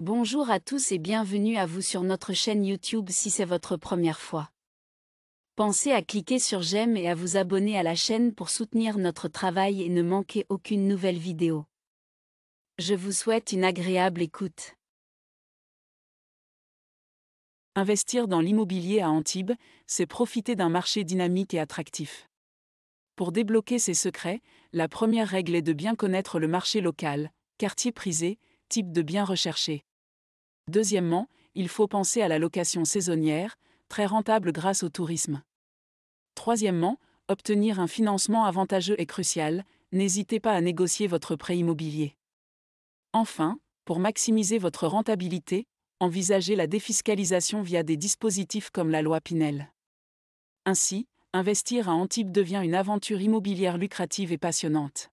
Bonjour à tous et bienvenue à vous sur notre chaîne YouTube si c'est votre première fois. Pensez à cliquer sur j'aime et à vous abonner à la chaîne pour soutenir notre travail et ne manquer aucune nouvelle vidéo. Je vous souhaite une agréable écoute. Investir dans l'immobilier à Antibes, c'est profiter d'un marché dynamique et attractif. Pour débloquer ces secrets, la première règle est de bien connaître le marché local, quartier prisé, type de biens recherché. Deuxièmement, il faut penser à la location saisonnière, très rentable grâce au tourisme. Troisièmement, obtenir un financement avantageux est crucial, n'hésitez pas à négocier votre prêt immobilier. Enfin, pour maximiser votre rentabilité, envisagez la défiscalisation via des dispositifs comme la loi Pinel. Ainsi, investir à Antibes devient une aventure immobilière lucrative et passionnante.